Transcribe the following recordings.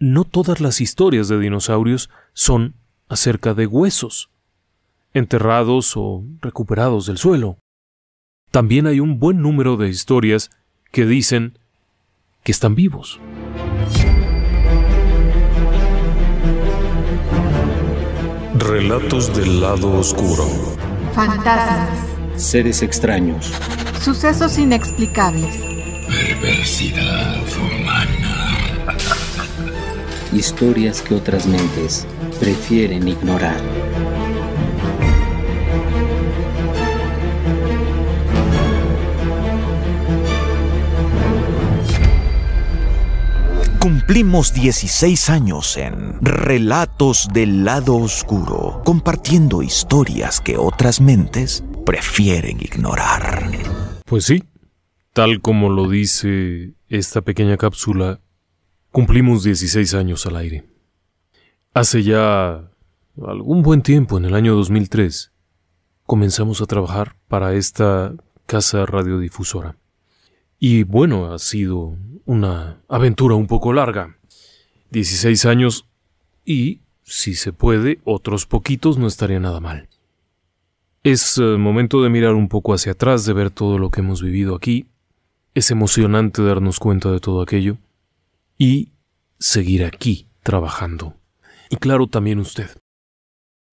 no todas las historias de dinosaurios son acerca de huesos, enterrados o recuperados del suelo. También hay un buen número de historias que dicen que están vivos. Relatos del lado oscuro. Fantasmas. Seres extraños. Sucesos inexplicables. Perversidad humana historias que otras mentes prefieren ignorar. Cumplimos 16 años en Relatos del lado oscuro, compartiendo historias que otras mentes prefieren ignorar. Pues sí, tal como lo dice esta pequeña cápsula, Cumplimos 16 años al aire. Hace ya algún buen tiempo, en el año 2003, comenzamos a trabajar para esta casa radiodifusora. Y bueno, ha sido una aventura un poco larga. 16 años y, si se puede, otros poquitos no estaría nada mal. Es el eh, momento de mirar un poco hacia atrás, de ver todo lo que hemos vivido aquí. Es emocionante darnos cuenta de todo aquello y seguir aquí trabajando. Y claro, también usted.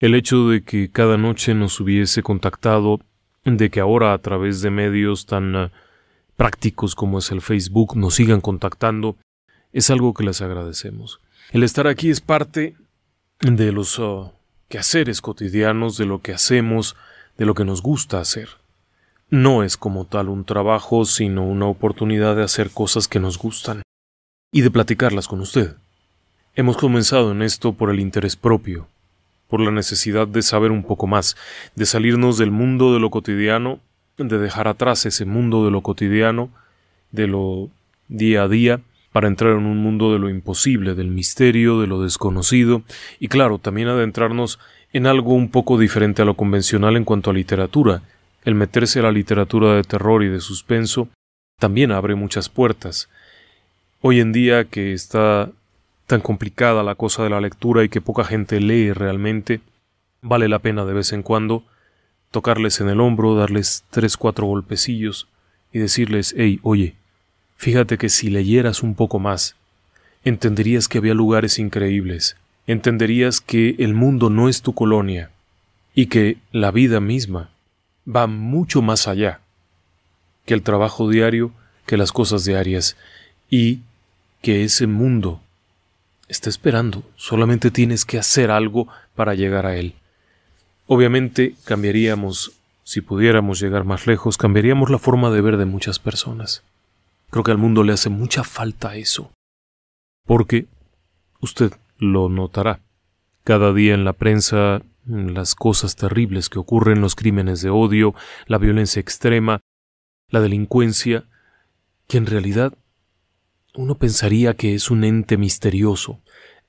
El hecho de que cada noche nos hubiese contactado, de que ahora a través de medios tan eh, prácticos como es el Facebook nos sigan contactando, es algo que les agradecemos. El estar aquí es parte de los eh, quehaceres cotidianos, de lo que hacemos, de lo que nos gusta hacer. No es como tal un trabajo, sino una oportunidad de hacer cosas que nos gustan y de platicarlas con usted. Hemos comenzado en esto por el interés propio, por la necesidad de saber un poco más, de salirnos del mundo de lo cotidiano, de dejar atrás ese mundo de lo cotidiano, de lo día a día, para entrar en un mundo de lo imposible, del misterio, de lo desconocido, y claro, también adentrarnos en algo un poco diferente a lo convencional en cuanto a literatura. El meterse a la literatura de terror y de suspenso también abre muchas puertas, Hoy en día que está tan complicada la cosa de la lectura y que poca gente lee realmente, vale la pena de vez en cuando tocarles en el hombro, darles tres, cuatro golpecillos y decirles, hey, oye, fíjate que si leyeras un poco más, entenderías que había lugares increíbles, entenderías que el mundo no es tu colonia y que la vida misma va mucho más allá que el trabajo diario, que las cosas diarias, y que ese mundo está esperando, solamente tienes que hacer algo para llegar a él. Obviamente cambiaríamos, si pudiéramos llegar más lejos, cambiaríamos la forma de ver de muchas personas. Creo que al mundo le hace mucha falta eso. Porque usted lo notará. Cada día en la prensa las cosas terribles que ocurren, los crímenes de odio, la violencia extrema, la delincuencia, que en realidad uno pensaría que es un ente misterioso,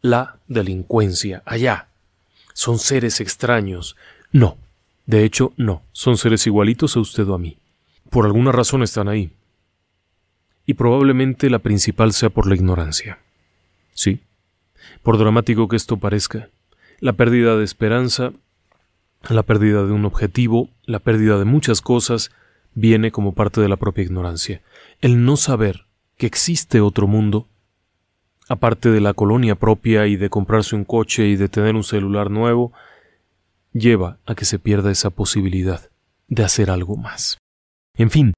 la delincuencia, allá. Son seres extraños. No, de hecho, no, son seres igualitos a usted o a mí. Por alguna razón están ahí. Y probablemente la principal sea por la ignorancia. Sí, por dramático que esto parezca, la pérdida de esperanza, la pérdida de un objetivo, la pérdida de muchas cosas, viene como parte de la propia ignorancia. El no saber que existe otro mundo, aparte de la colonia propia y de comprarse un coche y de tener un celular nuevo, lleva a que se pierda esa posibilidad de hacer algo más. En fin,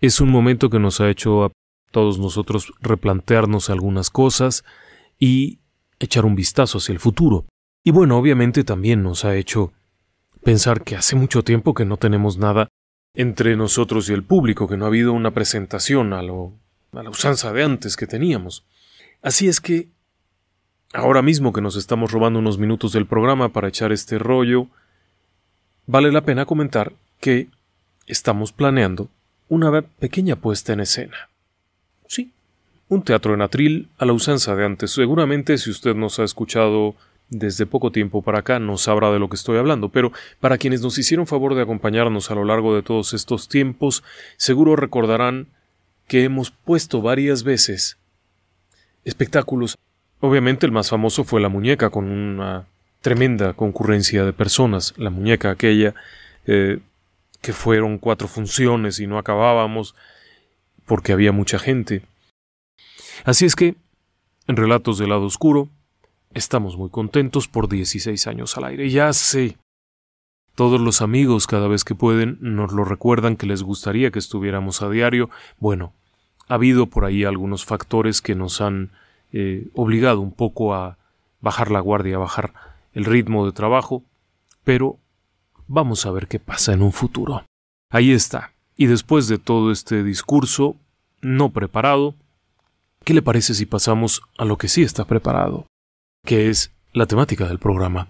es un momento que nos ha hecho a todos nosotros replantearnos algunas cosas y echar un vistazo hacia el futuro. Y bueno, obviamente también nos ha hecho pensar que hace mucho tiempo que no tenemos nada entre nosotros y el público, que no ha habido una presentación a lo a la usanza de antes que teníamos. Así es que, ahora mismo que nos estamos robando unos minutos del programa para echar este rollo, vale la pena comentar que estamos planeando una pequeña puesta en escena. Sí, un teatro en atril a la usanza de antes. Seguramente si usted nos ha escuchado desde poco tiempo para acá no sabrá de lo que estoy hablando, pero para quienes nos hicieron favor de acompañarnos a lo largo de todos estos tiempos, seguro recordarán que hemos puesto varias veces. Espectáculos. Obviamente el más famoso fue la muñeca, con una tremenda concurrencia de personas. La muñeca aquella, eh, que fueron cuatro funciones y no acabábamos, porque había mucha gente. Así es que, en Relatos del lado oscuro, estamos muy contentos por 16 años al aire. Ya sé. Todos los amigos cada vez que pueden nos lo recuerdan que les gustaría que estuviéramos a diario. Bueno, ha habido por ahí algunos factores que nos han eh, obligado un poco a bajar la guardia, a bajar el ritmo de trabajo, pero vamos a ver qué pasa en un futuro. Ahí está. Y después de todo este discurso no preparado, ¿qué le parece si pasamos a lo que sí está preparado? Que es la temática del programa.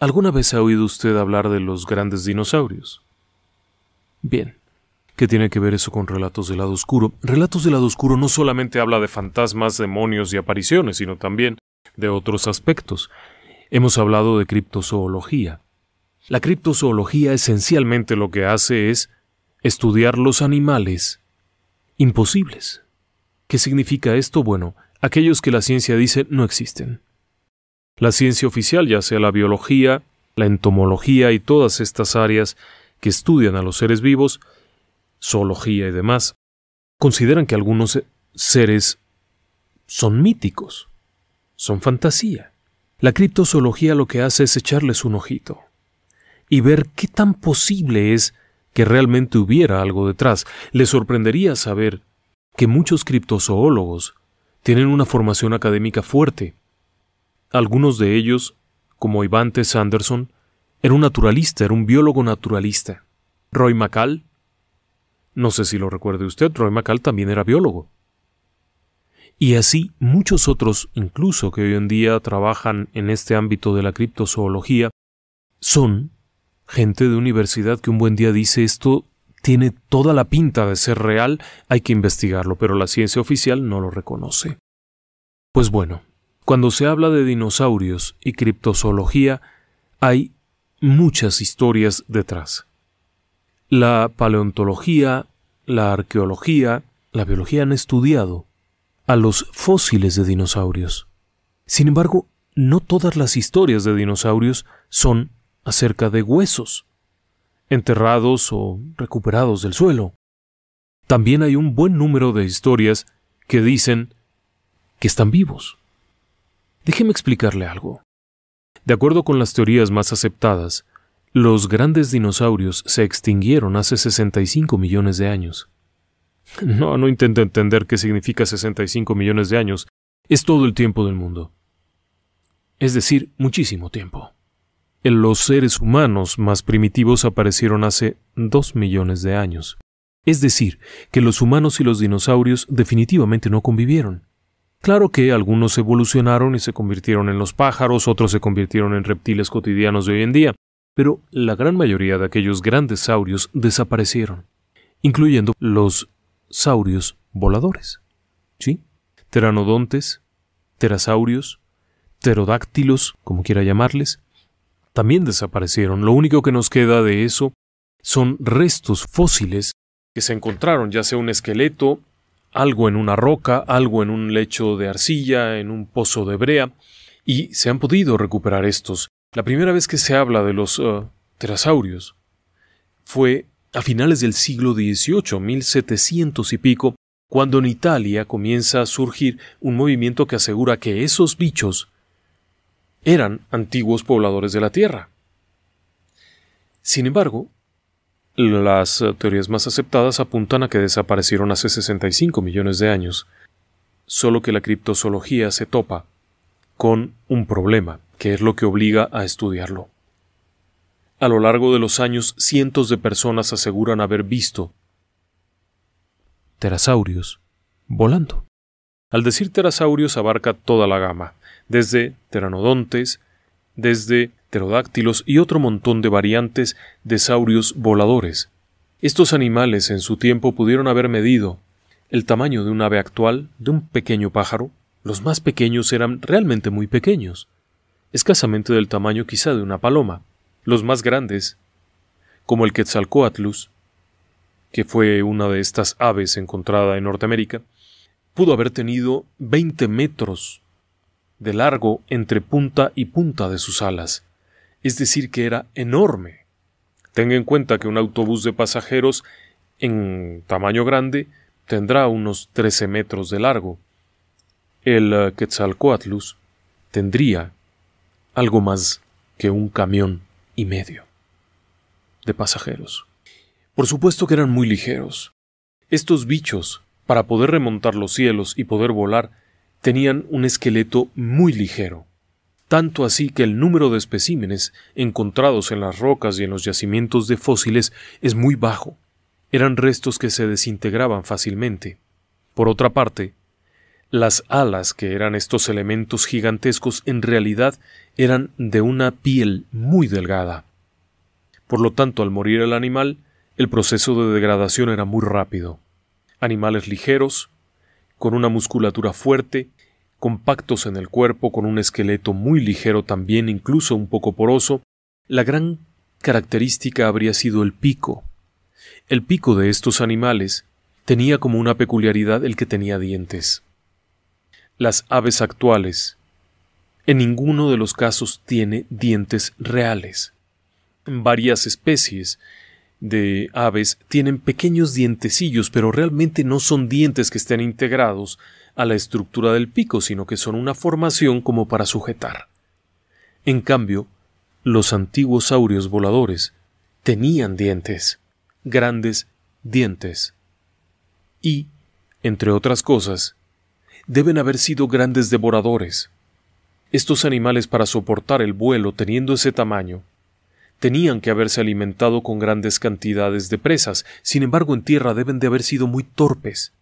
¿Alguna vez ha oído usted hablar de los grandes dinosaurios? Bien, ¿Qué tiene que ver eso con Relatos del lado oscuro? Relatos del lado oscuro no solamente habla de fantasmas, demonios y apariciones, sino también de otros aspectos. Hemos hablado de criptozoología. La criptozoología esencialmente lo que hace es estudiar los animales imposibles. ¿Qué significa esto? Bueno, aquellos que la ciencia dice no existen. La ciencia oficial, ya sea la biología, la entomología y todas estas áreas que estudian a los seres vivos, zoología y demás, consideran que algunos seres son míticos, son fantasía. La criptozoología lo que hace es echarles un ojito y ver qué tan posible es que realmente hubiera algo detrás. Les sorprendería saber que muchos criptozoólogos tienen una formación académica fuerte. Algunos de ellos, como Ivante Sanderson, era un naturalista, era un biólogo naturalista. Roy McCall no sé si lo recuerde usted, Roy McCall también era biólogo. Y así muchos otros, incluso que hoy en día trabajan en este ámbito de la criptozoología, son gente de universidad que un buen día dice esto tiene toda la pinta de ser real, hay que investigarlo, pero la ciencia oficial no lo reconoce. Pues bueno, cuando se habla de dinosaurios y criptozoología, hay muchas historias detrás. La paleontología, la arqueología, la biología han estudiado a los fósiles de dinosaurios. Sin embargo, no todas las historias de dinosaurios son acerca de huesos, enterrados o recuperados del suelo. También hay un buen número de historias que dicen que están vivos. Déjeme explicarle algo. De acuerdo con las teorías más aceptadas, los grandes dinosaurios se extinguieron hace 65 millones de años. No, no intento entender qué significa 65 millones de años. Es todo el tiempo del mundo. Es decir, muchísimo tiempo. Los seres humanos más primitivos aparecieron hace 2 millones de años. Es decir, que los humanos y los dinosaurios definitivamente no convivieron. Claro que algunos evolucionaron y se convirtieron en los pájaros, otros se convirtieron en reptiles cotidianos de hoy en día, pero la gran mayoría de aquellos grandes saurios desaparecieron, incluyendo los saurios voladores. ¿Sí? Teranodontes, pterasaurios, pterodáctilos, como quiera llamarles, también desaparecieron. Lo único que nos queda de eso son restos fósiles que se encontraron, ya sea un esqueleto, algo en una roca, algo en un lecho de arcilla, en un pozo de brea, y se han podido recuperar estos, la primera vez que se habla de los uh, fue a finales del siglo XVIII, 1700 y pico, cuando en Italia comienza a surgir un movimiento que asegura que esos bichos eran antiguos pobladores de la Tierra. Sin embargo, las uh, teorías más aceptadas apuntan a que desaparecieron hace 65 millones de años, solo que la criptozoología se topa con un problema, que es lo que obliga a estudiarlo. A lo largo de los años, cientos de personas aseguran haber visto pterasaurios volando. Al decir pterasaurios abarca toda la gama, desde pteranodontes, desde pterodáctilos y otro montón de variantes de saurios voladores. Estos animales en su tiempo pudieron haber medido el tamaño de un ave actual, de un pequeño pájaro, los más pequeños eran realmente muy pequeños, escasamente del tamaño quizá de una paloma. Los más grandes, como el Quetzalcoatlus, que fue una de estas aves encontrada en Norteamérica, pudo haber tenido 20 metros de largo entre punta y punta de sus alas, es decir, que era enorme. Tenga en cuenta que un autobús de pasajeros en tamaño grande tendrá unos 13 metros de largo, el eh, Quetzalcoatlus tendría algo más que un camión y medio de pasajeros. Por supuesto que eran muy ligeros. Estos bichos, para poder remontar los cielos y poder volar, tenían un esqueleto muy ligero, tanto así que el número de especímenes encontrados en las rocas y en los yacimientos de fósiles es muy bajo. Eran restos que se desintegraban fácilmente. Por otra parte, las alas, que eran estos elementos gigantescos, en realidad eran de una piel muy delgada. Por lo tanto, al morir el animal, el proceso de degradación era muy rápido. Animales ligeros, con una musculatura fuerte, compactos en el cuerpo, con un esqueleto muy ligero también, incluso un poco poroso, la gran característica habría sido el pico. El pico de estos animales tenía como una peculiaridad el que tenía dientes las aves actuales. En ninguno de los casos tiene dientes reales. Varias especies de aves tienen pequeños dientecillos, pero realmente no son dientes que estén integrados a la estructura del pico, sino que son una formación como para sujetar. En cambio, los antiguos saurios voladores tenían dientes, grandes dientes. Y, entre otras cosas, deben haber sido grandes devoradores. Estos animales para soportar el vuelo teniendo ese tamaño, tenían que haberse alimentado con grandes cantidades de presas, sin embargo en tierra deben de haber sido muy torpes.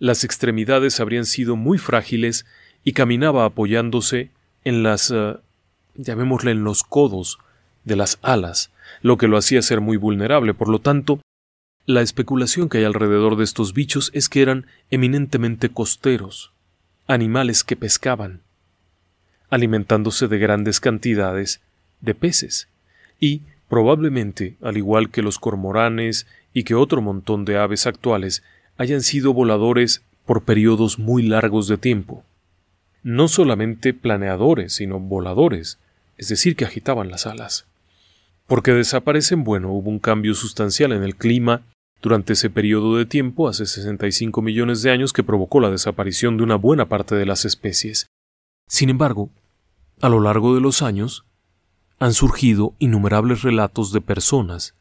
Las extremidades habrían sido muy frágiles y caminaba apoyándose en las... Eh, llamémosle en los codos de las alas, lo que lo hacía ser muy vulnerable. Por lo tanto, la especulación que hay alrededor de estos bichos es que eran eminentemente costeros animales que pescaban, alimentándose de grandes cantidades de peces, y probablemente, al igual que los cormoranes y que otro montón de aves actuales, hayan sido voladores por periodos muy largos de tiempo. No solamente planeadores, sino voladores, es decir, que agitaban las alas. Porque desaparecen, bueno, hubo un cambio sustancial en el clima durante ese periodo de tiempo, hace 65 millones de años, que provocó la desaparición de una buena parte de las especies. Sin embargo, a lo largo de los años, han surgido innumerables relatos de personas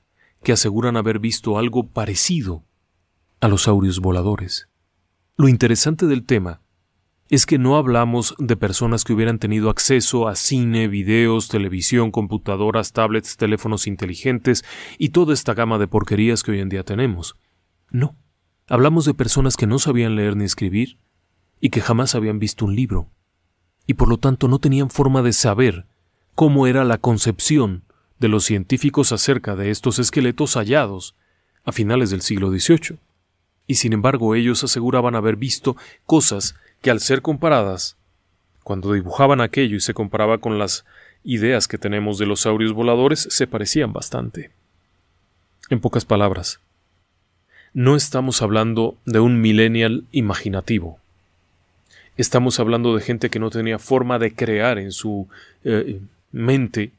que aseguran haber visto algo parecido a los aurios voladores. Lo interesante del tema es que no hablamos de personas que hubieran tenido acceso a cine, videos, televisión, computadoras, tablets, teléfonos inteligentes y toda esta gama de porquerías que hoy en día tenemos. No. Hablamos de personas que no sabían leer ni escribir y que jamás habían visto un libro, y por lo tanto no tenían forma de saber cómo era la concepción de los científicos acerca de estos esqueletos hallados a finales del siglo XVIII. Y sin embargo ellos aseguraban haber visto cosas que al ser comparadas, cuando dibujaban aquello y se comparaba con las ideas que tenemos de los saurios voladores, se parecían bastante. En pocas palabras, no estamos hablando de un millennial imaginativo. Estamos hablando de gente que no tenía forma de crear en su eh, mente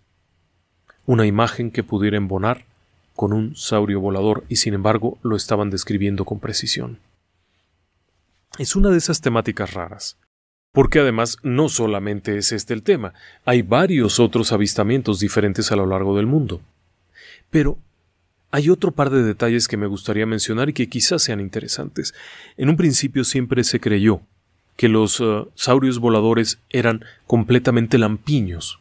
una imagen que pudiera embonar con un saurio volador y sin embargo lo estaban describiendo con precisión es una de esas temáticas raras. Porque además no solamente es este el tema, hay varios otros avistamientos diferentes a lo largo del mundo. Pero hay otro par de detalles que me gustaría mencionar y que quizás sean interesantes. En un principio siempre se creyó que los eh, saurios voladores eran completamente lampiños,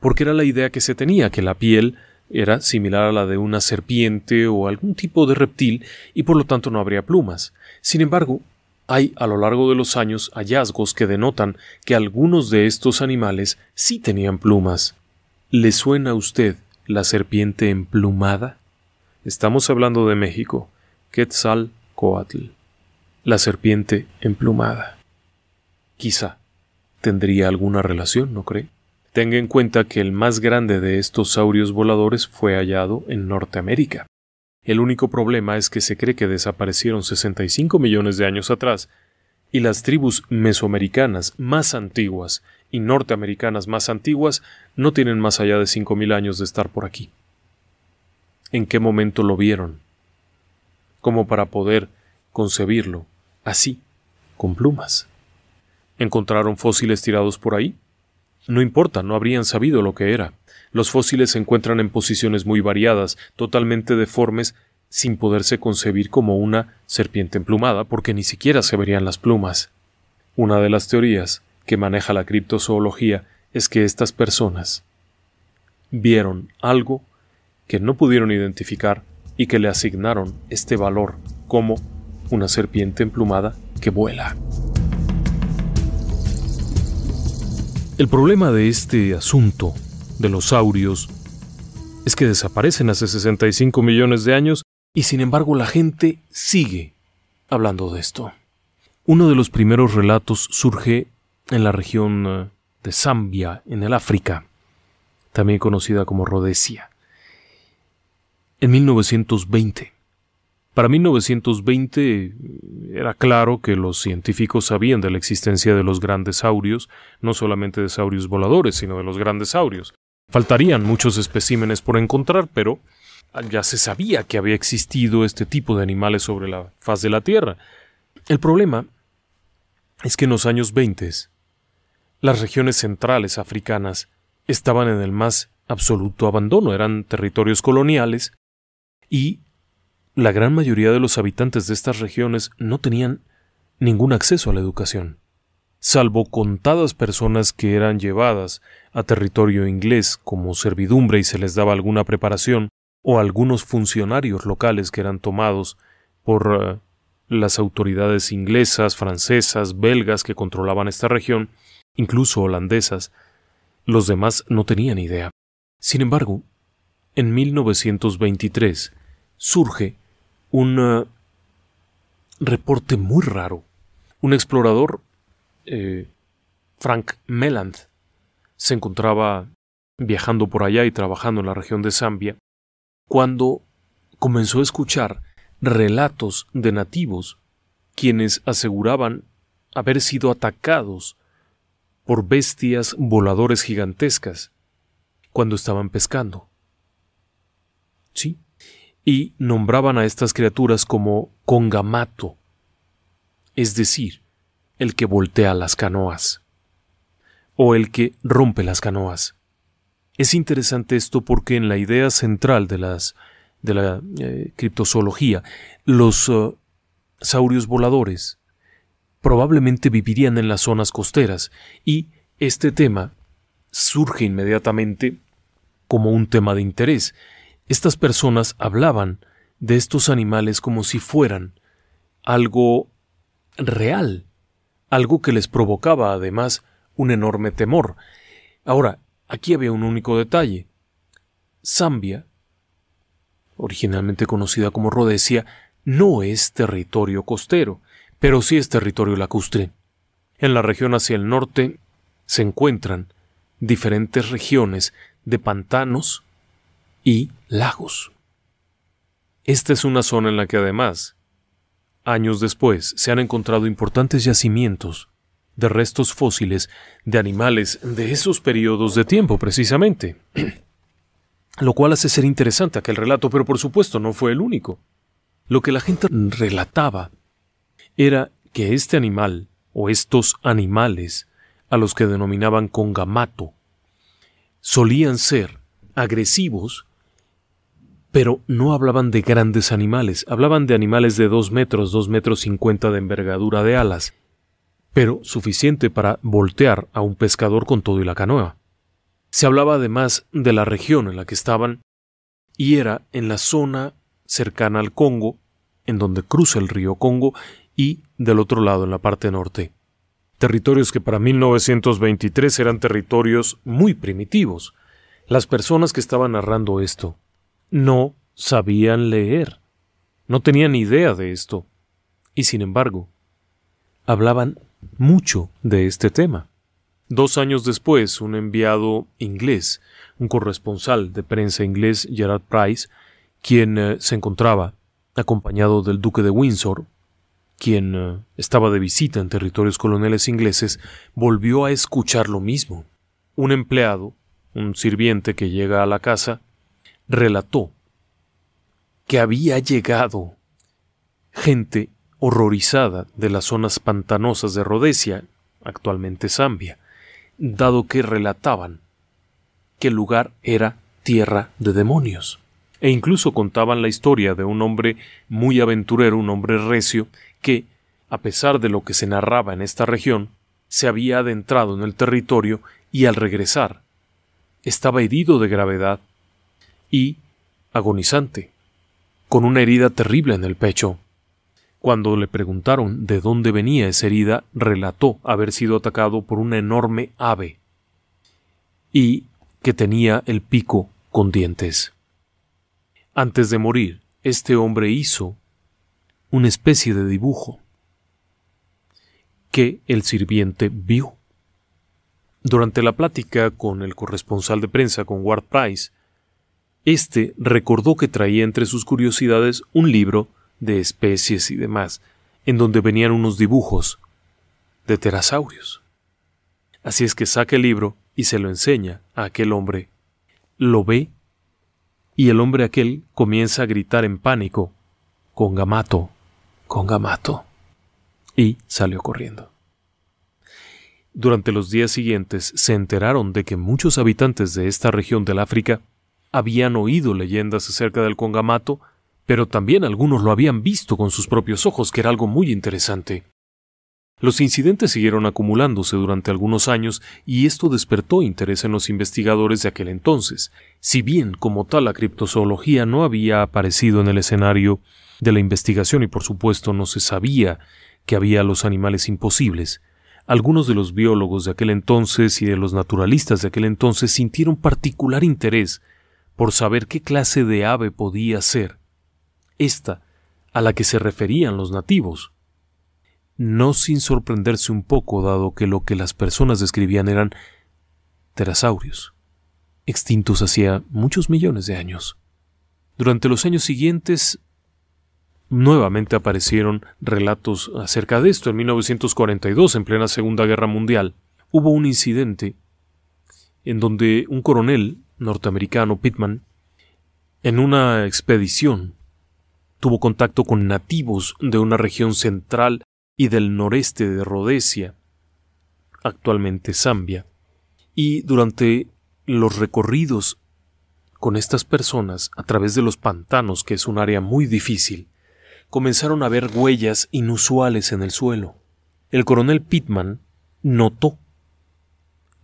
porque era la idea que se tenía, que la piel era similar a la de una serpiente o algún tipo de reptil y por lo tanto no habría plumas. Sin embargo, hay a lo largo de los años hallazgos que denotan que algunos de estos animales sí tenían plumas. ¿Le suena a usted la serpiente emplumada? Estamos hablando de México, Quetzalcoatl, La serpiente emplumada. Quizá tendría alguna relación, ¿no cree? Tenga en cuenta que el más grande de estos saurios voladores fue hallado en Norteamérica. El único problema es que se cree que desaparecieron 65 millones de años atrás y las tribus mesoamericanas más antiguas y norteamericanas más antiguas no tienen más allá de 5.000 años de estar por aquí. ¿En qué momento lo vieron? Como para poder concebirlo así, con plumas. ¿Encontraron fósiles tirados por ahí? No importa, no habrían sabido lo que era. Los fósiles se encuentran en posiciones muy variadas, totalmente deformes, sin poderse concebir como una serpiente emplumada porque ni siquiera se verían las plumas. Una de las teorías que maneja la criptozoología es que estas personas vieron algo que no pudieron identificar y que le asignaron este valor como una serpiente emplumada que vuela. El problema de este asunto de los saurios es que desaparecen hace 65 millones de años y sin embargo la gente sigue hablando de esto. Uno de los primeros relatos surge en la región eh, de Zambia, en el África, también conocida como Rhodesia, en 1920. Para 1920 eh, era claro que los científicos sabían de la existencia de los grandes saurios, no solamente de saurios voladores, sino de los grandes saurios, Faltarían muchos especímenes por encontrar, pero ya se sabía que había existido este tipo de animales sobre la faz de la Tierra. El problema es que en los años 20 las regiones centrales africanas estaban en el más absoluto abandono, eran territorios coloniales y la gran mayoría de los habitantes de estas regiones no tenían ningún acceso a la educación salvo contadas personas que eran llevadas a territorio inglés como servidumbre y se les daba alguna preparación, o algunos funcionarios locales que eran tomados por eh, las autoridades inglesas, francesas, belgas que controlaban esta región, incluso holandesas, los demás no tenían idea. Sin embargo, en 1923 surge un eh, reporte muy raro. Un explorador eh, Frank Meland se encontraba viajando por allá y trabajando en la región de Zambia, cuando comenzó a escuchar relatos de nativos quienes aseguraban haber sido atacados por bestias voladores gigantescas cuando estaban pescando. Sí, y nombraban a estas criaturas como congamato, es decir, el que voltea las canoas o el que rompe las canoas. Es interesante esto porque en la idea central de las de la eh, criptozoología, los eh, saurios voladores probablemente vivirían en las zonas costeras y este tema surge inmediatamente como un tema de interés. Estas personas hablaban de estos animales como si fueran algo real, algo que les provocaba además un enorme temor. Ahora, aquí había un único detalle. Zambia, originalmente conocida como Rhodesia, no es territorio costero, pero sí es territorio lacustre. En la región hacia el norte se encuentran diferentes regiones de pantanos y lagos. Esta es una zona en la que además Años después se han encontrado importantes yacimientos de restos fósiles de animales de esos periodos de tiempo precisamente, lo cual hace ser interesante aquel relato, pero por supuesto no fue el único. Lo que la gente relataba era que este animal, o estos animales, a los que denominaban congamato, solían ser agresivos pero no hablaban de grandes animales, hablaban de animales de 2 metros, 2 metros 50 de envergadura de alas, pero suficiente para voltear a un pescador con todo y la canoa. Se hablaba además de la región en la que estaban, y era en la zona cercana al Congo, en donde cruza el río Congo, y del otro lado en la parte norte. Territorios que para 1923 eran territorios muy primitivos. Las personas que estaban narrando esto no sabían leer, no tenían idea de esto, y sin embargo, hablaban mucho de este tema. Dos años después, un enviado inglés, un corresponsal de prensa inglés, Gerard Price, quien eh, se encontraba acompañado del duque de Windsor, quien eh, estaba de visita en territorios coloniales ingleses, volvió a escuchar lo mismo. Un empleado, un sirviente que llega a la casa, relató que había llegado gente horrorizada de las zonas pantanosas de Rhodesia, actualmente Zambia, dado que relataban que el lugar era tierra de demonios. E incluso contaban la historia de un hombre muy aventurero, un hombre recio, que, a pesar de lo que se narraba en esta región, se había adentrado en el territorio y al regresar estaba herido de gravedad y agonizante, con una herida terrible en el pecho. Cuando le preguntaron de dónde venía esa herida, relató haber sido atacado por una enorme ave y que tenía el pico con dientes. Antes de morir, este hombre hizo una especie de dibujo que el sirviente vio. Durante la plática con el corresponsal de prensa, con Ward Price, este recordó que traía entre sus curiosidades un libro de especies y demás, en donde venían unos dibujos de pterasaurios. Así es que saca el libro y se lo enseña a aquel hombre. Lo ve y el hombre aquel comienza a gritar en pánico, ¡Congamato! ¡Congamato! y salió corriendo. Durante los días siguientes se enteraron de que muchos habitantes de esta región del África habían oído leyendas acerca del Congamato, pero también algunos lo habían visto con sus propios ojos, que era algo muy interesante. Los incidentes siguieron acumulándose durante algunos años y esto despertó interés en los investigadores de aquel entonces, si bien como tal la criptozoología no había aparecido en el escenario de la investigación y por supuesto no se sabía que había los animales imposibles, algunos de los biólogos de aquel entonces y de los naturalistas de aquel entonces sintieron particular interés por saber qué clase de ave podía ser, esta a la que se referían los nativos. No sin sorprenderse un poco, dado que lo que las personas describían eran pterasaurios, extintos hacía muchos millones de años. Durante los años siguientes, nuevamente aparecieron relatos acerca de esto. En 1942, en plena Segunda Guerra Mundial, hubo un incidente en donde un coronel norteamericano Pittman, en una expedición tuvo contacto con nativos de una región central y del noreste de Rodesia, actualmente Zambia, y durante los recorridos con estas personas a través de los pantanos, que es un área muy difícil, comenzaron a ver huellas inusuales en el suelo. El coronel Pittman notó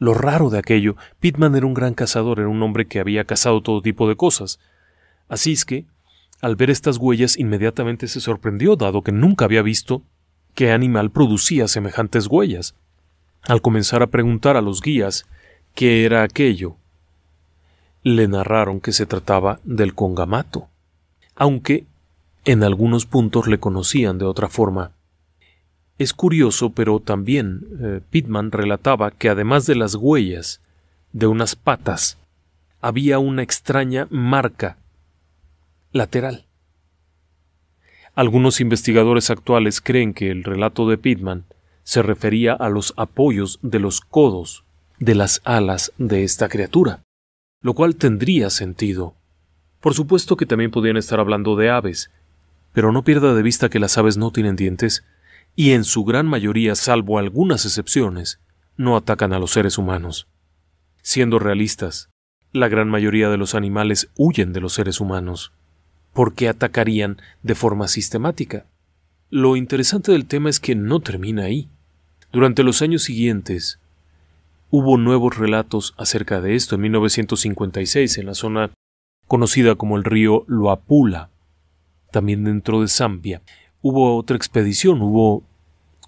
lo raro de aquello, Pitman era un gran cazador, era un hombre que había cazado todo tipo de cosas. Así es que, al ver estas huellas, inmediatamente se sorprendió, dado que nunca había visto qué animal producía semejantes huellas. Al comenzar a preguntar a los guías qué era aquello, le narraron que se trataba del congamato, aunque en algunos puntos le conocían de otra forma. Es curioso, pero también eh, Pittman relataba que además de las huellas de unas patas, había una extraña marca lateral. Algunos investigadores actuales creen que el relato de Pittman se refería a los apoyos de los codos de las alas de esta criatura, lo cual tendría sentido. Por supuesto que también podían estar hablando de aves, pero no pierda de vista que las aves no tienen dientes y en su gran mayoría, salvo algunas excepciones, no atacan a los seres humanos. Siendo realistas, la gran mayoría de los animales huyen de los seres humanos. porque atacarían de forma sistemática? Lo interesante del tema es que no termina ahí. Durante los años siguientes, hubo nuevos relatos acerca de esto. En 1956, en la zona conocida como el río Loapula, también dentro de Zambia, hubo otra expedición, hubo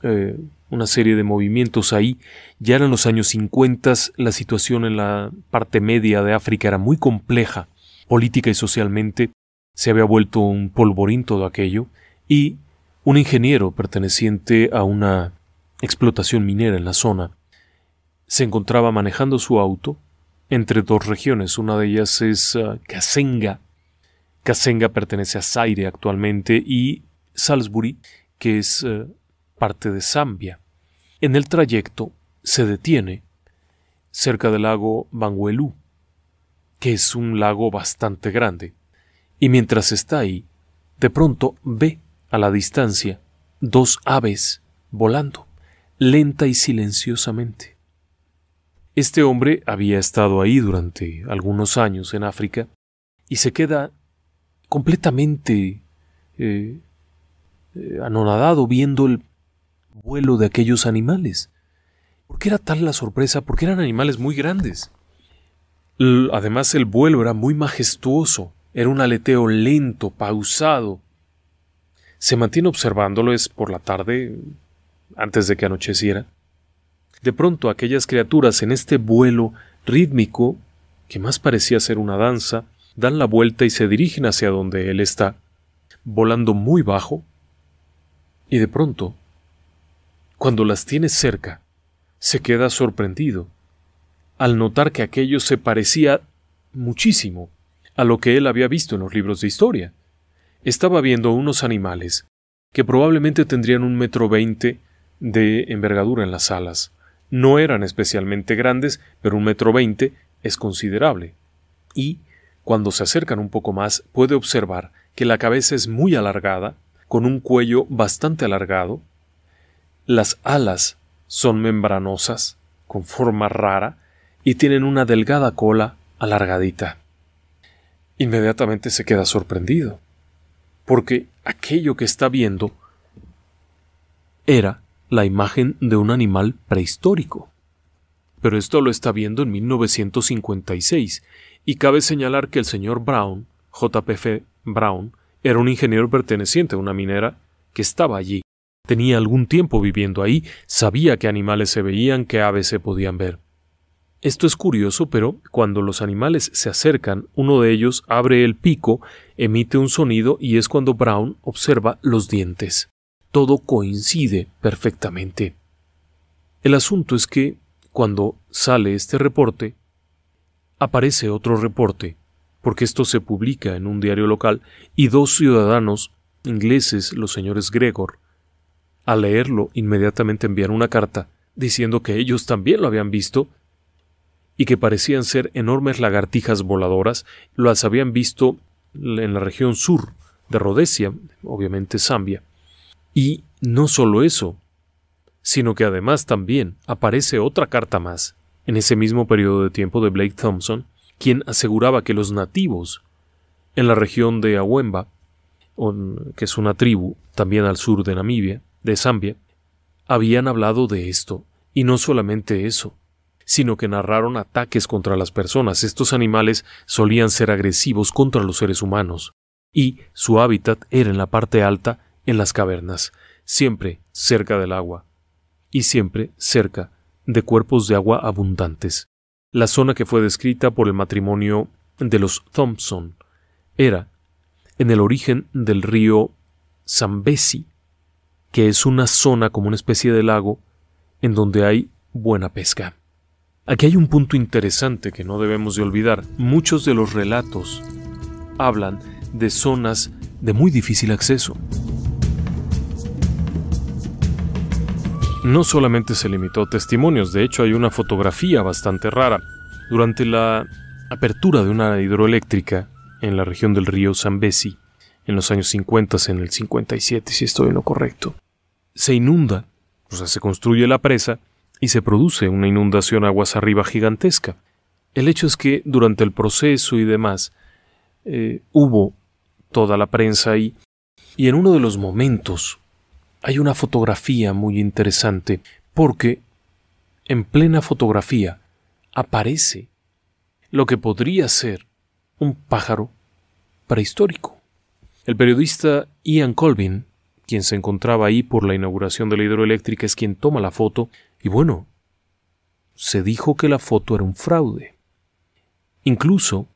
eh, una serie de movimientos ahí. Ya eran los años 50, la situación en la parte media de África era muy compleja, política y socialmente, se había vuelto un polvorín todo aquello, y un ingeniero perteneciente a una explotación minera en la zona se encontraba manejando su auto entre dos regiones, una de ellas es ah, Casenga. Kasenga. Kasenga pertenece a Zaire actualmente y Salisbury, que es eh, parte de Zambia. En el trayecto se detiene cerca del lago Banguelú, que es un lago bastante grande, y mientras está ahí, de pronto ve a la distancia dos aves volando, lenta y silenciosamente. Este hombre había estado ahí durante algunos años en África y se queda completamente eh, eh, anonadado viendo el vuelo de aquellos animales. ¿Por qué era tal la sorpresa? Porque eran animales muy grandes. Además el vuelo era muy majestuoso, era un aleteo lento, pausado. Se mantiene observándoles por la tarde, antes de que anocheciera. De pronto aquellas criaturas en este vuelo rítmico, que más parecía ser una danza, dan la vuelta y se dirigen hacia donde él está, volando muy bajo, y de pronto, cuando las tiene cerca, se queda sorprendido al notar que aquello se parecía muchísimo a lo que él había visto en los libros de historia. Estaba viendo unos animales que probablemente tendrían un metro veinte de envergadura en las alas. No eran especialmente grandes, pero un metro veinte es considerable. Y, cuando se acercan un poco más, puede observar que la cabeza es muy alargada con un cuello bastante alargado, las alas son membranosas, con forma rara, y tienen una delgada cola alargadita. Inmediatamente se queda sorprendido, porque aquello que está viendo era la imagen de un animal prehistórico. Pero esto lo está viendo en 1956, y cabe señalar que el señor Brown, JPF Brown, era un ingeniero perteneciente a una minera que estaba allí. Tenía algún tiempo viviendo ahí, sabía qué animales se veían, qué aves se podían ver. Esto es curioso, pero cuando los animales se acercan, uno de ellos abre el pico, emite un sonido y es cuando Brown observa los dientes. Todo coincide perfectamente. El asunto es que, cuando sale este reporte, aparece otro reporte porque esto se publica en un diario local, y dos ciudadanos ingleses, los señores Gregor, al leerlo inmediatamente enviaron una carta diciendo que ellos también lo habían visto y que parecían ser enormes lagartijas voladoras, las habían visto en la región sur de Rodesia, obviamente Zambia. Y no solo eso, sino que además también aparece otra carta más, en ese mismo periodo de tiempo de Blake Thompson, quien aseguraba que los nativos en la región de Awemba, que es una tribu también al sur de Namibia, de Zambia, habían hablado de esto, y no solamente eso, sino que narraron ataques contra las personas. Estos animales solían ser agresivos contra los seres humanos, y su hábitat era en la parte alta, en las cavernas, siempre cerca del agua, y siempre cerca de cuerpos de agua abundantes. La zona que fue descrita por el matrimonio de los Thompson era en el origen del río Zambesi, que es una zona como una especie de lago en donde hay buena pesca. Aquí hay un punto interesante que no debemos de olvidar. Muchos de los relatos hablan de zonas de muy difícil acceso. No solamente se limitó a testimonios, de hecho hay una fotografía bastante rara. Durante la apertura de una hidroeléctrica en la región del río Zambesi, en los años 50, en el 57, si estoy en lo correcto, se inunda, o sea, se construye la presa y se produce una inundación aguas arriba gigantesca. El hecho es que durante el proceso y demás, eh, hubo toda la prensa ahí, y en uno de los momentos hay una fotografía muy interesante porque en plena fotografía aparece lo que podría ser un pájaro prehistórico. El periodista Ian Colvin, quien se encontraba ahí por la inauguración de la hidroeléctrica, es quien toma la foto y bueno, se dijo que la foto era un fraude. Incluso,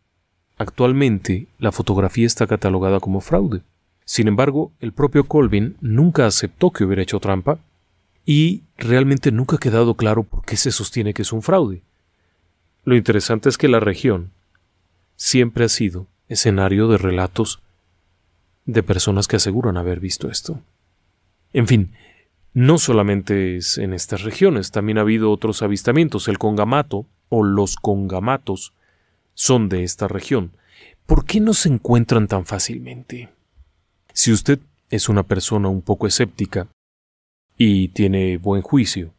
actualmente, la fotografía está catalogada como fraude. Sin embargo, el propio Colvin nunca aceptó que hubiera hecho trampa y realmente nunca ha quedado claro por qué se sostiene que es un fraude. Lo interesante es que la región siempre ha sido escenario de relatos de personas que aseguran haber visto esto. En fin, no solamente es en estas regiones, también ha habido otros avistamientos. El congamato o los congamatos son de esta región. ¿Por qué no se encuentran tan fácilmente? Si usted es una persona un poco escéptica y tiene buen juicio,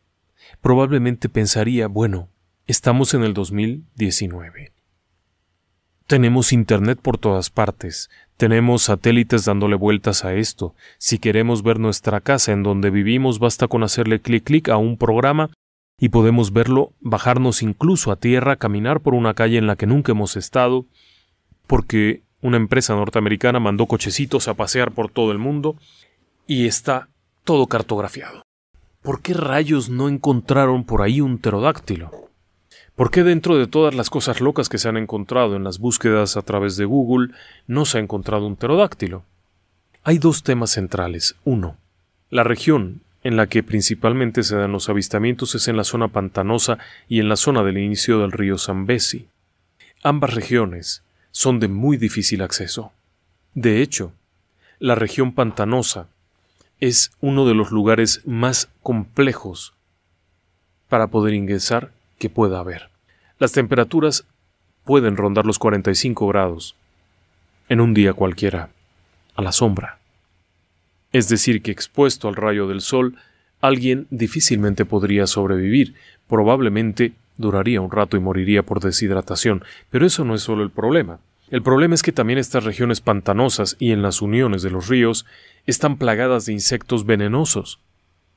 probablemente pensaría, bueno, estamos en el 2019. Tenemos Internet por todas partes, tenemos satélites dándole vueltas a esto. Si queremos ver nuestra casa en donde vivimos, basta con hacerle clic clic a un programa y podemos verlo, bajarnos incluso a tierra, caminar por una calle en la que nunca hemos estado, porque una empresa norteamericana mandó cochecitos a pasear por todo el mundo y está todo cartografiado. ¿Por qué rayos no encontraron por ahí un pterodáctilo? ¿Por qué dentro de todas las cosas locas que se han encontrado en las búsquedas a través de Google no se ha encontrado un pterodáctilo? Hay dos temas centrales. Uno, la región en la que principalmente se dan los avistamientos es en la zona pantanosa y en la zona del inicio del río Zambesi. Ambas regiones son de muy difícil acceso. De hecho, la región pantanosa es uno de los lugares más complejos para poder ingresar que pueda haber. Las temperaturas pueden rondar los 45 grados en un día cualquiera, a la sombra. Es decir, que expuesto al rayo del sol, alguien difícilmente podría sobrevivir, probablemente Duraría un rato y moriría por deshidratación, pero eso no es solo el problema. El problema es que también estas regiones pantanosas y en las uniones de los ríos están plagadas de insectos venenosos.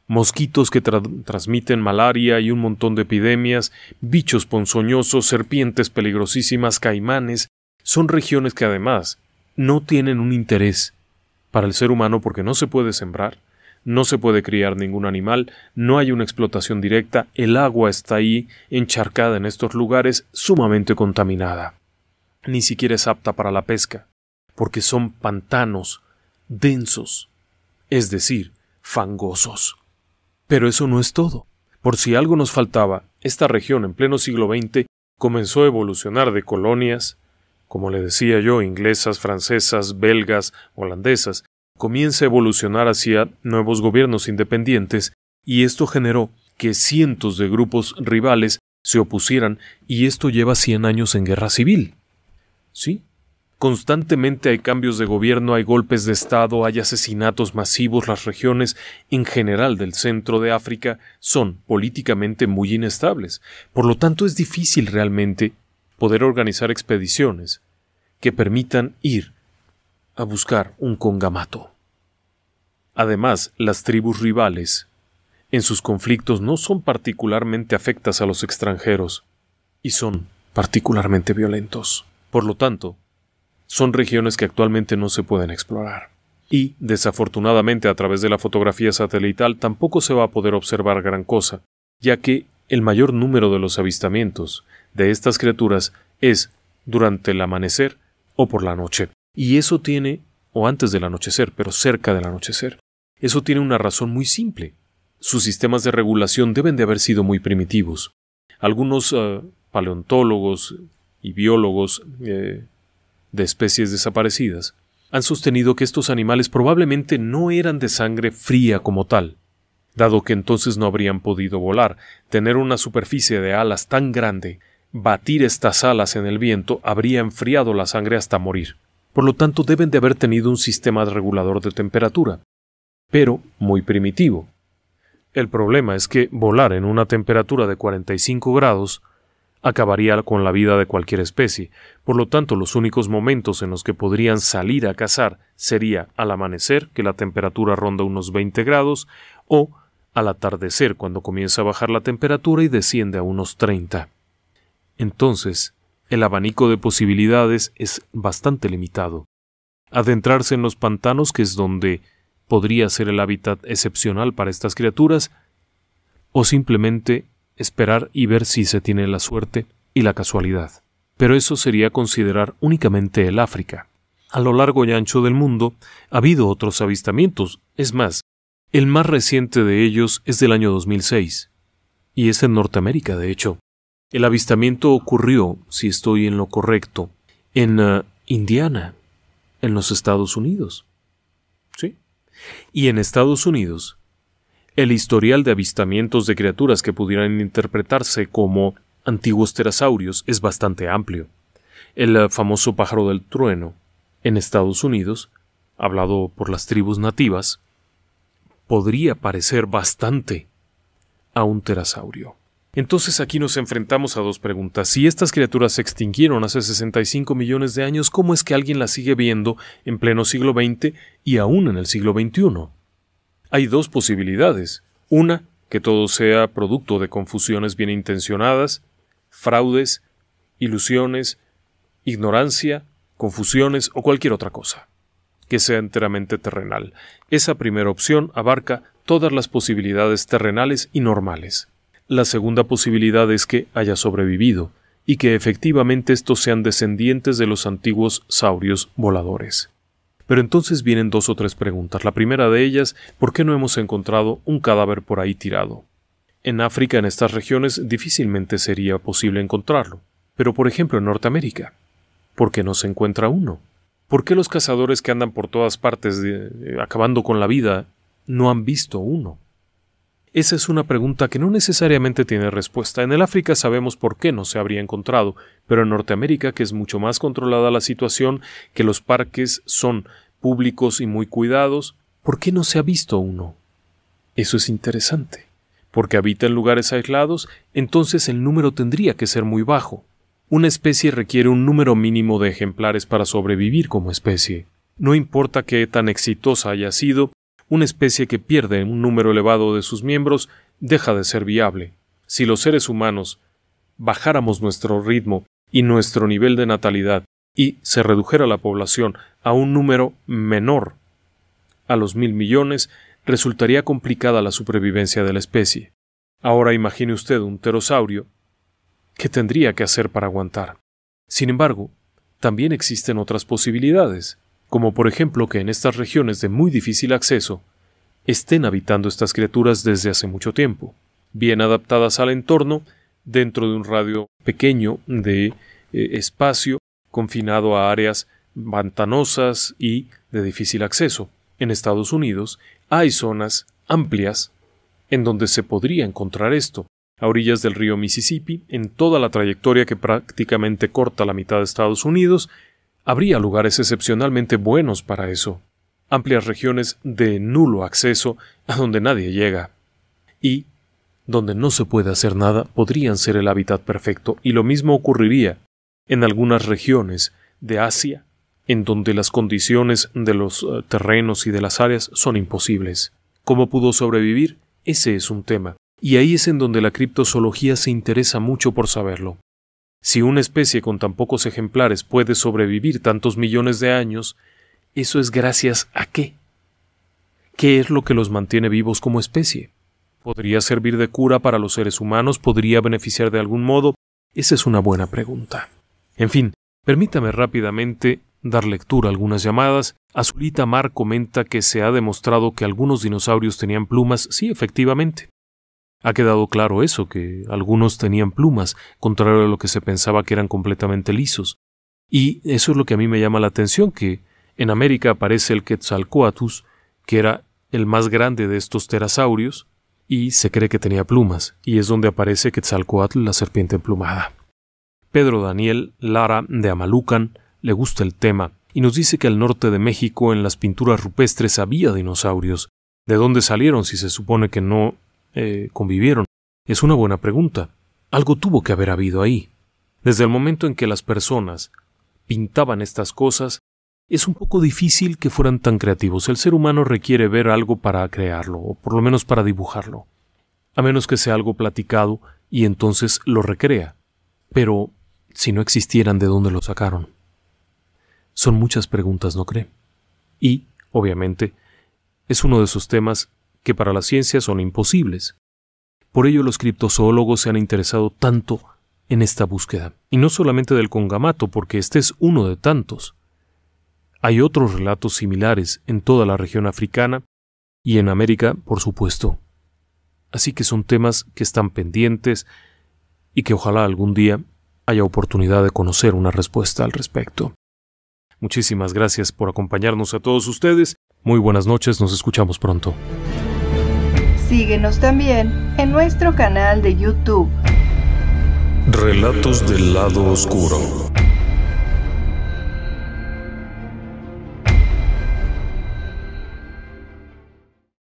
Mosquitos que transmiten malaria y un montón de epidemias, bichos ponzoñosos, serpientes peligrosísimas, caimanes, son regiones que además no tienen un interés para el ser humano porque no se puede sembrar, no se puede criar ningún animal, no hay una explotación directa, el agua está ahí, encharcada en estos lugares, sumamente contaminada. Ni siquiera es apta para la pesca, porque son pantanos, densos, es decir, fangosos. Pero eso no es todo. Por si algo nos faltaba, esta región en pleno siglo XX comenzó a evolucionar de colonias, como le decía yo, inglesas, francesas, belgas, holandesas, comienza a evolucionar hacia nuevos gobiernos independientes y esto generó que cientos de grupos rivales se opusieran y esto lleva 100 años en guerra civil. ¿Sí? Constantemente hay cambios de gobierno, hay golpes de Estado, hay asesinatos masivos, las regiones en general del centro de África son políticamente muy inestables, por lo tanto es difícil realmente poder organizar expediciones que permitan ir a buscar un congamato. Además, las tribus rivales, en sus conflictos no son particularmente afectas a los extranjeros, y son particularmente violentos. Por lo tanto, son regiones que actualmente no se pueden explorar. Y, desafortunadamente, a través de la fotografía satelital tampoco se va a poder observar gran cosa, ya que el mayor número de los avistamientos de estas criaturas es durante el amanecer o por la noche. Y eso tiene o antes del anochecer, pero cerca del anochecer. Eso tiene una razón muy simple. Sus sistemas de regulación deben de haber sido muy primitivos. Algunos eh, paleontólogos y biólogos eh, de especies desaparecidas han sostenido que estos animales probablemente no eran de sangre fría como tal, dado que entonces no habrían podido volar. Tener una superficie de alas tan grande, batir estas alas en el viento, habría enfriado la sangre hasta morir por lo tanto deben de haber tenido un sistema regulador de temperatura, pero muy primitivo. El problema es que volar en una temperatura de 45 grados acabaría con la vida de cualquier especie, por lo tanto los únicos momentos en los que podrían salir a cazar sería al amanecer, que la temperatura ronda unos 20 grados, o al atardecer, cuando comienza a bajar la temperatura y desciende a unos 30. Entonces, el abanico de posibilidades es bastante limitado. Adentrarse en los pantanos, que es donde podría ser el hábitat excepcional para estas criaturas, o simplemente esperar y ver si se tiene la suerte y la casualidad. Pero eso sería considerar únicamente el África. A lo largo y ancho del mundo ha habido otros avistamientos, es más, el más reciente de ellos es del año 2006, y es en Norteamérica, de hecho. El avistamiento ocurrió, si estoy en lo correcto, en eh, Indiana, en los Estados Unidos. ¿Sí? Y en Estados Unidos, el historial de avistamientos de criaturas que pudieran interpretarse como antiguos pterosaurios es bastante amplio. El eh, famoso pájaro del trueno, en Estados Unidos, hablado por las tribus nativas, podría parecer bastante a un pterosaurio. Entonces aquí nos enfrentamos a dos preguntas. Si estas criaturas se extinguieron hace 65 millones de años, ¿cómo es que alguien las sigue viendo en pleno siglo XX y aún en el siglo XXI? Hay dos posibilidades. Una, que todo sea producto de confusiones bien intencionadas, fraudes, ilusiones, ignorancia, confusiones o cualquier otra cosa, que sea enteramente terrenal. Esa primera opción abarca todas las posibilidades terrenales y normales. La segunda posibilidad es que haya sobrevivido y que efectivamente estos sean descendientes de los antiguos saurios voladores. Pero entonces vienen dos o tres preguntas. La primera de ellas, ¿por qué no hemos encontrado un cadáver por ahí tirado? En África, en estas regiones, difícilmente sería posible encontrarlo. Pero, por ejemplo, en Norteamérica, ¿por qué no se encuentra uno? ¿Por qué los cazadores que andan por todas partes acabando con la vida no han visto uno? Esa es una pregunta que no necesariamente tiene respuesta. En el África sabemos por qué no se habría encontrado, pero en Norteamérica, que es mucho más controlada la situación, que los parques son públicos y muy cuidados, ¿por qué no se ha visto uno? Eso es interesante. Porque habita en lugares aislados, entonces el número tendría que ser muy bajo. Una especie requiere un número mínimo de ejemplares para sobrevivir como especie. No importa qué tan exitosa haya sido, una especie que pierde un número elevado de sus miembros deja de ser viable. Si los seres humanos bajáramos nuestro ritmo y nuestro nivel de natalidad y se redujera la población a un número menor a los mil millones, resultaría complicada la supervivencia de la especie. Ahora imagine usted un pterosaurio. ¿Qué tendría que hacer para aguantar? Sin embargo, también existen otras posibilidades como por ejemplo que en estas regiones de muy difícil acceso estén habitando estas criaturas desde hace mucho tiempo, bien adaptadas al entorno, dentro de un radio pequeño de eh, espacio confinado a áreas pantanosas y de difícil acceso. En Estados Unidos hay zonas amplias en donde se podría encontrar esto, a orillas del río Mississippi, en toda la trayectoria que prácticamente corta la mitad de Estados Unidos, Habría lugares excepcionalmente buenos para eso, amplias regiones de nulo acceso a donde nadie llega. Y, donde no se puede hacer nada, podrían ser el hábitat perfecto, y lo mismo ocurriría en algunas regiones de Asia, en donde las condiciones de los eh, terrenos y de las áreas son imposibles. ¿Cómo pudo sobrevivir? Ese es un tema, y ahí es en donde la criptozoología se interesa mucho por saberlo. Si una especie con tan pocos ejemplares puede sobrevivir tantos millones de años, ¿eso es gracias a qué? ¿Qué es lo que los mantiene vivos como especie? ¿Podría servir de cura para los seres humanos? ¿Podría beneficiar de algún modo? Esa es una buena pregunta. En fin, permítame rápidamente dar lectura a algunas llamadas. Azulita Mar comenta que se ha demostrado que algunos dinosaurios tenían plumas, sí, efectivamente. Ha quedado claro eso, que algunos tenían plumas, contrario a lo que se pensaba que eran completamente lisos. Y eso es lo que a mí me llama la atención, que en América aparece el Quetzalcoatlus, que era el más grande de estos pterasaurios, y se cree que tenía plumas, y es donde aparece Quetzalcoatl, la serpiente emplumada. Pedro Daniel Lara de Amalucan le gusta el tema, y nos dice que al norte de México en las pinturas rupestres había dinosaurios. ¿De dónde salieron si se supone que no eh, convivieron? Es una buena pregunta. Algo tuvo que haber habido ahí. Desde el momento en que las personas pintaban estas cosas, es un poco difícil que fueran tan creativos. El ser humano requiere ver algo para crearlo, o por lo menos para dibujarlo. A menos que sea algo platicado y entonces lo recrea. Pero, si no existieran, ¿de dónde lo sacaron? Son muchas preguntas, ¿no cree? Y, obviamente, es uno de esos temas que para la ciencia son imposibles. Por ello los criptozoólogos se han interesado tanto en esta búsqueda, y no solamente del congamato, porque este es uno de tantos. Hay otros relatos similares en toda la región africana y en América, por supuesto. Así que son temas que están pendientes y que ojalá algún día haya oportunidad de conocer una respuesta al respecto. Muchísimas gracias por acompañarnos a todos ustedes. Muy buenas noches, nos escuchamos pronto. Síguenos también en nuestro canal de YouTube. Relatos del lado oscuro.